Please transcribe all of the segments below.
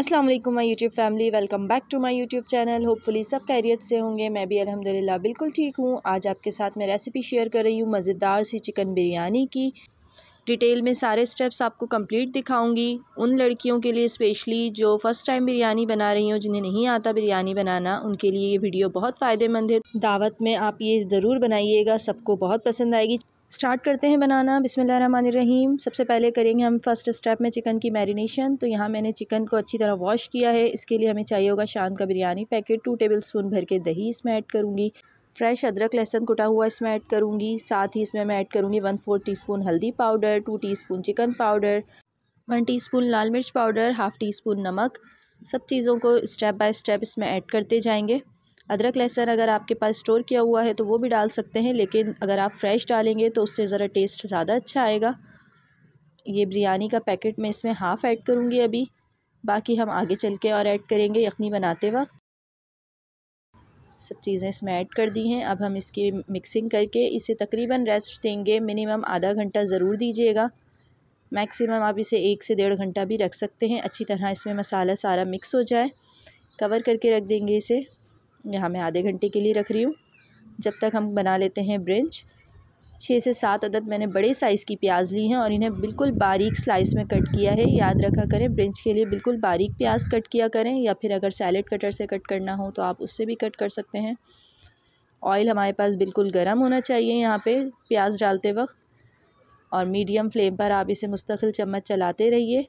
अस्सलाम वालेकुम my YouTube family welcome back to my YouTube channel hopefully सब कैरियत से होंगे मैं भी अल्हम्दुलिल्लाह बिल्कुल ठीक हूँ आज आपके साथ मैं रेसिपी शेयर कर रही हूँ मज़ेदार सी चिकन बिरयानी की डिटेल में सारे स्टेप्स आपको कंप्लीट दिखाऊंगी उन लड़कियों के लिए स्पेशली जो फ़र्स्ट टाइम बिरयानी बना रही हो जिन्हें नहीं आता बिरयानी बनाना उनके लिए ये वीडियो बहुत फ़ायदेमंद है दावत में आप ये ज़रूर बनाइएगा सबको बहुत पसंद आएगी स्टार्ट करते हैं बनाना बिसमीम सबसे पहले करेंगे हम फर्स्ट स्टेप में चिकन की मैरिनेशन तो यहाँ मैंने चिकन को अच्छी तरह वॉश किया है इसके लिए हमें चाहिए होगा शान का biryani packet two tablespoon भर के दही इसमें ऐड करूँगी फ्रेश अदरक लहसन कुटा हुआ इसमें ऐड करूँगी साथ ही इसमें मैं ऐड करूँगी वन फोर टी स्पून हल्दी powder two teaspoon chicken powder one teaspoon लाल मिर्च पाउडर हाफ़ टी स्पून नमक सब चीज़ों को स्टेप बाय स्टेप इसमें ऐड करते जाएंगे अदरक लहसन अगर आपके पास स्टोर किया हुआ है तो वो भी डाल सकते हैं लेकिन अगर आप फ्रेश डालेंगे तो उससे ज़रा टेस्ट ज़्यादा अच्छा आएगा ये बिरयानी का पैकेट मैं इसमें हाफ़ ऐड करूँगी अभी बाकी हम आगे चल के और ऐड करेंगे यखनी बनाते वक्त सब चीज़ें इसमें ऐड कर दी हैं अब हम इसकी मिक्सिंग करके इसे तकरीबन रेस्ट देंगे मिनिमम आधा घंटा ज़रूर दीजिएगा मैक्सिमम आप इसे एक से डेढ़ घंटा भी रख सकते हैं अच्छी तरह इसमें मसाला सारा मिक्स हो जाए कवर करके रख देंगे इसे यहाँ मैं आधे घंटे के लिए रख रही हूँ जब तक हम बना लेते हैं ब्रेंच छः से सात अदद मैंने बड़े साइज़ की प्याज ली हैं और इन्हें बिल्कुल बारीक स्लाइस में कट किया है याद रखा करें ब्रेंच के लिए बिल्कुल बारीक प्याज कट किया करें या फिर अगर सैलड कटर से कट करना हो तो आप उससे भी कट कर सकते हैं ऑयल हमारे पास बिल्कुल गर्म होना चाहिए यहाँ पर प्याज डालते वक्त और मीडियम फ्लेम पर आप इसे मुस्तकिल चम्मच चलाते रहिए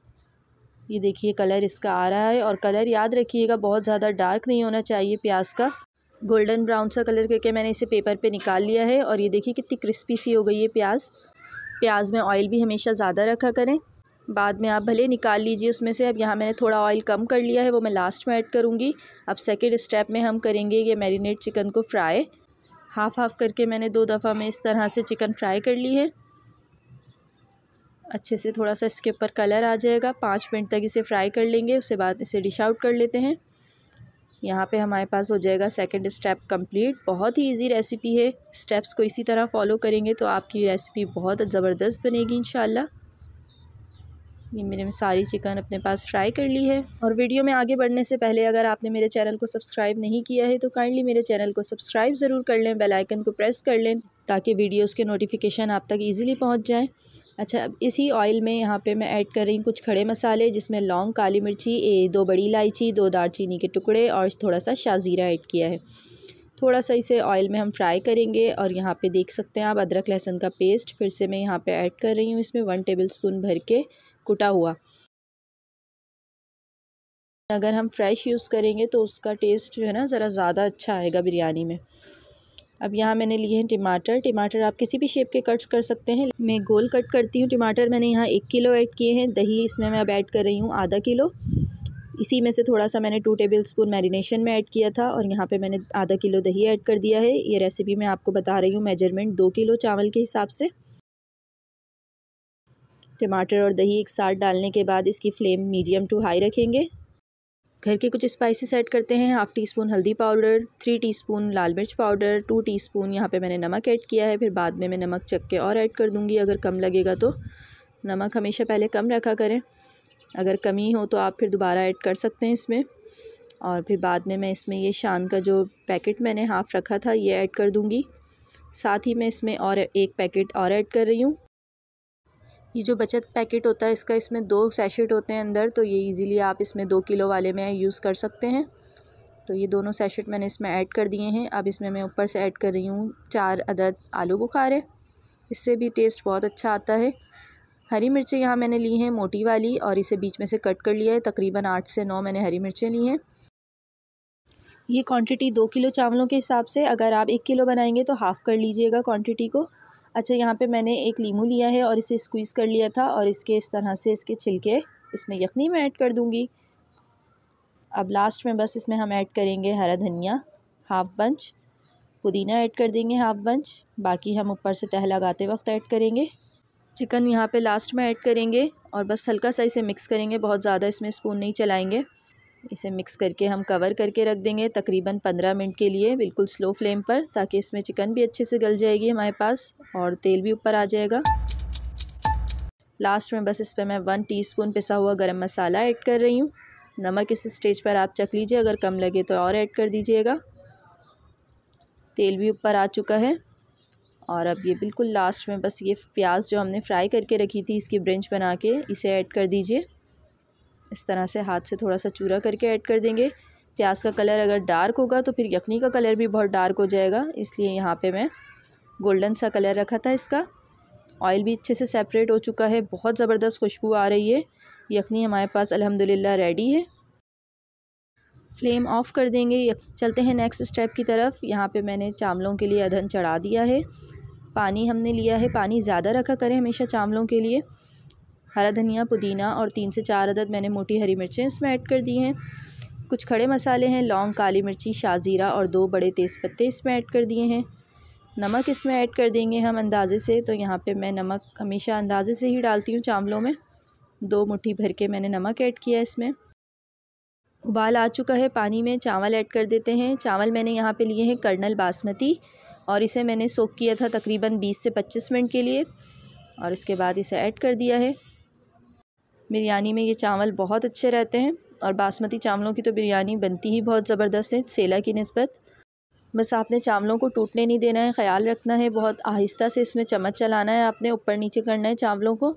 ये देखिए कलर इसका आ रहा है और कलर याद रखिएगा बहुत ज़्यादा डार्क नहीं होना चाहिए प्याज का गोल्डन ब्राउन सा कलर करके मैंने इसे पेपर पे निकाल लिया है और ये देखिए कितनी क्रिस्पी सी हो गई है प्याज प्याज में ऑयल भी हमेशा ज़्यादा रखा करें बाद में आप भले निकाल लीजिए उसमें से अब यहाँ मैंने थोड़ा ऑयल कम कर लिया है वो मैं लास्ट में ऐड करूँगी अब सेकेंड स्टेप में हम करेंगे ये मैरिनेट चिकन को फ्राई हाफ़ हाफ़ करके मैंने दो दफ़ा में इस तरह से चिकन फ्राई कर ली है अच्छे से थोड़ा सा इसके ऊपर कलर आ जाएगा पाँच मिनट तक इसे फ्राई कर लेंगे उसके बाद इसे डिश आउट कर लेते हैं यहाँ पे हमारे पास हो जाएगा सेकंड स्टेप कंप्लीट बहुत ही इजी रेसिपी है स्टेप्स को इसी तरह फॉलो करेंगे तो आपकी रेसिपी बहुत ज़बरदस्त बनेगी इन ये मैंने सारी चिकन अपने पास फ्राई कर ली है और वीडियो में आगे बढ़ने से पहले अगर आपने मेरे चैनल को सब्सक्राइब नहीं किया है तो काइंडली मेरे चैनल को सब्सक्राइब ज़रूर कर लें बेलाइकन को प्रेस कर लें ताकि वीडियोस के नोटिफिकेशन आप तक इजीली पहुंच जाएं अच्छा अब इसी ऑयल में यहाँ पे मैं ऐड कर रही हूँ कुछ खड़े मसाले जिसमें लौंग काली मिर्ची दो बड़ी इलायची दो चीनी के टुकड़े और थोड़ा सा शाजीरा ऐड किया है थोड़ा सा इसे ऑयल में हम फ्राई करेंगे और यहाँ पे देख सकते हैं आप अदरक लहसुन का पेस्ट फिर से मैं यहाँ पे ऐड कर रही हूँ इसमें वन टेबल स्पून भर के कुटा हुआ अगर हम फ्रेश यूज़ करेंगे तो उसका टेस्ट जो है ना ज़रा ज़्यादा अच्छा आएगा बिरयानी में अब यहाँ मैंने लिए हैं टमाटर टमाटर आप किसी भी शेप के कट्स कर सकते हैं मैं गोल कट करती हूँ टमाटर मैंने यहाँ एक किलो ऐड किए हैं दही इसमें मैं अब ऐड कर रही हूँ आधा किलो इसी में से थोड़ा सा मैंने टू टेबल स्पून मैरिनेशन में ऐड किया था और यहाँ पे मैंने आधा किलो दही ऐड कर दिया है ये रेसिपी मैं आपको बता रही हूँ मेजरमेंट दो किलो चावल के हिसाब से टमाटर और दही एक साथ डालने के बाद इसकी फ्लेम मीडियम टू हाई रखेंगे घर के कुछ स्पाइसेस ऐड करते हैं हाफ़ टी स्पून हल्दी पाउडर थ्री टीस्पून लाल मिर्च पाउडर टू टीस्पून यहाँ पे मैंने नमक ऐड किया है फिर बाद में मैं नमक चख के और ऐड कर दूँगी अगर कम लगेगा तो नमक हमेशा पहले कम रखा करें अगर कमी हो तो आप फिर दोबारा ऐड कर सकते हैं इसमें और फिर बाद में मैं इसमें ये शान का जो पैकेट मैंने हाफ़ रखा था ये ऐड कर दूँगी साथ ही मैं इसमें और एक पैकेट और ऐड कर रही हूँ ये जो बचत पैकेट होता है इसका इसमें दो सैशेट होते हैं अंदर तो ये इजीली आप इसमें दो किलो वाले में यूज़ कर सकते हैं तो ये दोनों सैशेट मैंने इसमें ऐड कर दिए हैं अब इसमें मैं ऊपर से ऐड कर रही हूँ चार अदद आलू बुखारे इससे भी टेस्ट बहुत अच्छा आता है हरी मिर्चें यहाँ मैंने ली हैं मोटी वाली और इसे बीच में से कट कर लिया है तकरीबन आठ से नौ मैंने हरी मिर्चें ली हैं ये क्वांटिटी दो किलो चावलों के हिसाब से अगर आप एक किलो बनाएंगे तो हाफ़ कर लीजिएगा क्वांटिटी को अच्छा यहाँ पे मैंने एक लीमू लिया है और इसे स्क्वीज़ कर लिया था और इसके इस तरह से इसके छिलके इसमें यखनी में ऐड कर दूँगी अब लास्ट में बस इसमें हम ऐड करेंगे हरा धनिया हाफ़ बंच पुदीना ऐड कर देंगे हाफ़ बंच बाकी हम ऊपर से तह लगाते वक्त ऐड करेंगे चिकन यहाँ पे लास्ट में ऐड करेंगे और बस हल्का सा इसे मिक्स करेंगे बहुत ज़्यादा इसमें स्पून नहीं चलाएंगे इसे मिक्स करके हम कवर करके रख देंगे तकरीबन पंद्रह मिनट के लिए बिल्कुल स्लो फ्लेम पर ताकि इसमें चिकन भी अच्छे से गल जाएगी हमारे पास और तेल भी ऊपर आ जाएगा लास्ट में बस इस पर मैं वन टीस्पून पिसा हुआ गरम मसाला ऐड कर रही हूँ नमक इस स्टेज पर आप चख लीजिए अगर कम लगे तो और ऐड कर दीजिएगा तेल भी ऊपर आ चुका है और अब ये बिल्कुल लास्ट में बस ये प्याज जो हमने फ्राई करके रखी थी इसकी ब्रेंच बना के इसे ऐड कर दीजिए इस तरह से हाथ से थोड़ा सा चूरा करके ऐड कर देंगे प्याज का कलर अगर डार्क होगा तो फिर यखनी का कलर भी बहुत डार्क हो जाएगा इसलिए यहाँ पे मैं गोल्डन सा कलर रखा था इसका ऑयल भी अच्छे से सेपरेट हो चुका है बहुत ज़बरदस्त खुशबू आ रही है यखनी हमारे पास अलहमदिल्ला रेडी है फ्लेम ऑफ़ कर देंगे चलते हैं नेक्स्ट स्टेप की तरफ यहाँ पे मैंने चावलों के लिए अधन चढ़ा दिया है पानी हमने लिया है पानी ज़्यादा रखा करें हमेशा चावलों के लिए हरा धनिया पुदीना और तीन से चार अदद मैंने मोटी हरी मिर्चें इसमें ऐड कर दी हैं कुछ खड़े मसाले हैं लौंग काली मिर्ची शाजीरा और दो बड़े तेज़ पत्ते इसमें ऐड कर दिए हैं नमक इसमें ऐड कर देंगे हम अंदाज़े से तो यहाँ पे मैं नमक हमेशा अंदाज़े से ही डालती हूँ चावलों में दो मुट्ठी भर के मैंने नमक ऐड किया है इसमें उबाल आ चुका है पानी में चावल ऐड कर देते हैं चावल मैंने यहाँ पे लिए हैं कर्नल बासमती और इसे मैंने सोक किया था तकरीबन 20 से 25 मिनट के लिए और इसके बाद इसे ऐड कर दिया है बिरयानी में ये चावल बहुत अच्छे रहते हैं और बासमती चावलों की तो बिरयानी बनती ही बहुत ज़बरदस्त है सेला की नस्बत बस आपने चावलों को टूटने नहीं देना है ख्याल रखना है बहुत आहिस्ता से इसमें चम्मच चलाना है आपने ऊपर नीचे करना है चावलों को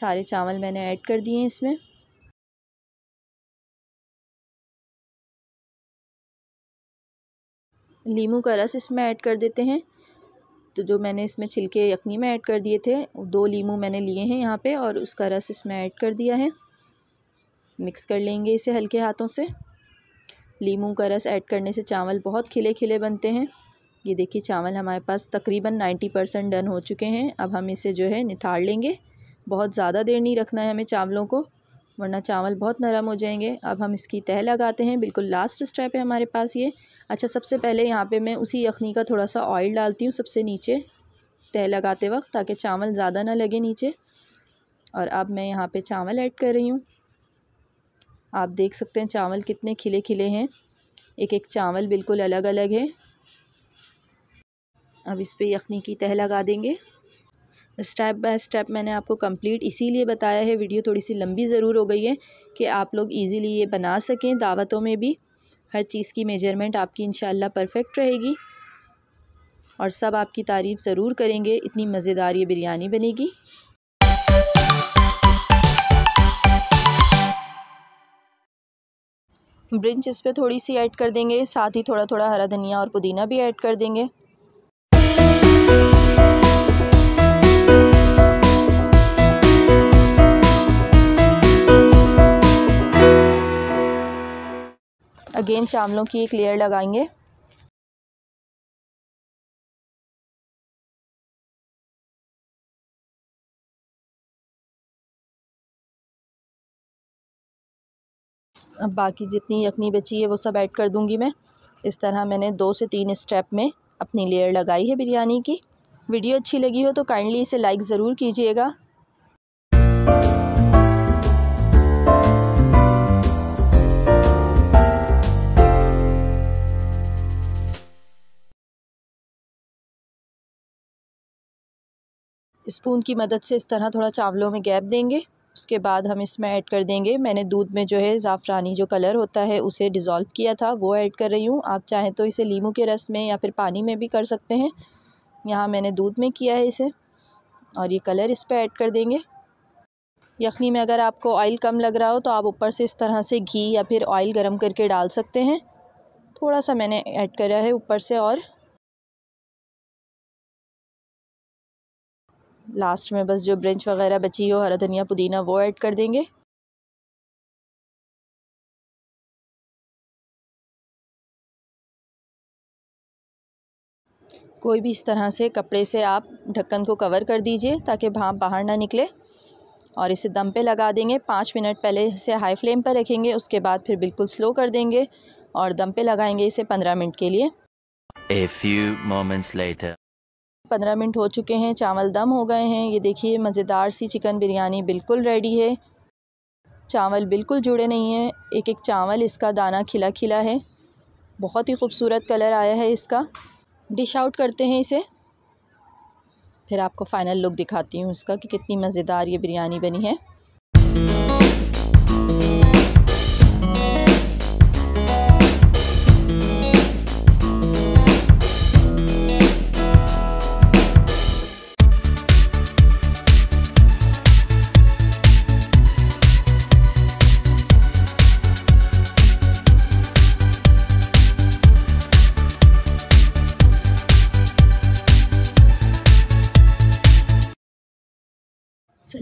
सारे चावल मैंने ऐड कर दिए हैं इसमें लीमू का रस इसमें ऐड कर देते हैं तो जो मैंने इसमें छिलके यखनी में ऐड कर दिए थे दो लीमू मैंने लिए हैं यहाँ पे और उसका रस इसमें ऐड कर दिया है मिक्स कर लेंगे इसे हल्के हाथों से लीमू का रस ऐड करने से चावल बहुत खिले खिले बनते हैं ये देखिए चावल हमारे पास तकरीबन नाइन्टी परसेंट डन हो चुके हैं अब हम इसे जो है निथार लेंगे बहुत ज़्यादा देर नहीं रखना है हमें चावलों को वरना चावल बहुत नरम हो जाएंगे अब हम इसकी तह लगाते हैं बिल्कुल लास्ट स्टेप है हमारे पास ये अच्छा सबसे पहले यहाँ पे मैं उसी यखनी का थोड़ा सा ऑयल डालती हूँ सबसे नीचे तह लगाते वक्त ताकि चावल ज़्यादा ना लगे नीचे और अब मैं यहाँ पे चावल ऐड कर रही हूँ आप देख सकते हैं चावल कितने खिले खिले हैं एक एक चावल बिल्कुल अलग अलग है अब इस पर यखनी की तह लगा देंगे स्टेप बाय स्टेप मैंने आपको कंप्लीट इसीलिए बताया है वीडियो थोड़ी सी लंबी ज़रूर हो गई है कि आप लोग इजीली ये बना सकें दावतों में भी हर चीज़ की मेजरमेंट आपकी इन परफेक्ट रहेगी और सब आपकी तारीफ़ ज़रूर करेंगे इतनी मज़ेदार ये बिरयानी बनेगी ब्रिंच इस पर थोड़ी सी ऐड कर देंगे साथ ही थोड़ा थोड़ा हरा धनिया और पुदीना भी ऐड कर देंगे अगेन चावलों की एक लेयर लगाएंगे अब बाकी जितनी यखनी बची है वो सब ऐड कर दूंगी मैं इस तरह मैंने दो से तीन स्टेप में अपनी लेयर लगाई है बिरयानी की वीडियो अच्छी लगी हो तो काइंडली इसे लाइक ज़रूर कीजिएगा स्पून की मदद से इस तरह थोड़ा चावलों में गैप देंगे उसके बाद हम इसमें ऐड कर देंगे मैंने दूध में जो है ज़ाफ़रानी जो कलर होता है उसे डिज़ोल्व किया था वो ऐड कर रही हूँ आप चाहें तो इसे लीमू के रस में या फिर पानी में भी कर सकते हैं यहाँ मैंने दूध में किया है इसे और ये कलर इस पर ऐड कर देंगे यखनी में अगर आपको ऑयल कम लग रहा हो तो आप ऊपर से इस तरह से घी या फिर ऑयल गर्म करके डाल सकते हैं थोड़ा सा मैंने ऐड करा है ऊपर से और लास्ट में बस जो ब्रेंच वगैरह बची हो हरा धनिया पुदीना वो ऐड कर देंगे कोई भी इस तरह से कपड़े से आप ढक्कन को कवर कर दीजिए ताकि भाप बाहर ना निकले और इसे दम पे लगा देंगे पाँच मिनट पहले से हाई फ्लेम पर रखेंगे उसके बाद फिर बिल्कुल स्लो कर देंगे और दम पे लगाएंगे इसे पंद्रह मिनट के लिए A few moments later. पंद्रह मिनट हो चुके हैं चावल दम हो गए हैं ये देखिए मज़ेदार सी चिकन बिरयानी बिल्कुल रेडी है चावल बिल्कुल जुड़े नहीं हैं एक एक चावल इसका दाना खिला खिला है बहुत ही खूबसूरत कलर आया है इसका डिश आउट करते हैं इसे फिर आपको फ़ाइनल लुक दिखाती हूँ इसका कि कितनी मज़ेदार ये बिरयानी बनी है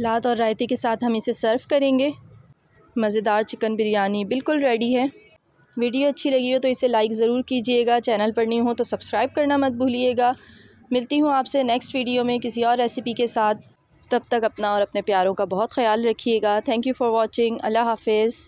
सलाद और रायते के साथ हम इसे सर्व करेंगे मज़ेदार चिकन बिरयानी बिल्कुल रेडी है वीडियो अच्छी लगी हो तो इसे लाइक ज़रूर कीजिएगा चैनल पर नहीं हो तो सब्सक्राइब करना मत भूलिएगा मिलती हूँ आपसे नेक्स्ट वीडियो में किसी और रेसिपी के साथ तब तक अपना और अपने प्यारों का बहुत ख्याल रखिएगा थैंक यू फ़ॉर वॉचिंग अल्लाह हाफिज़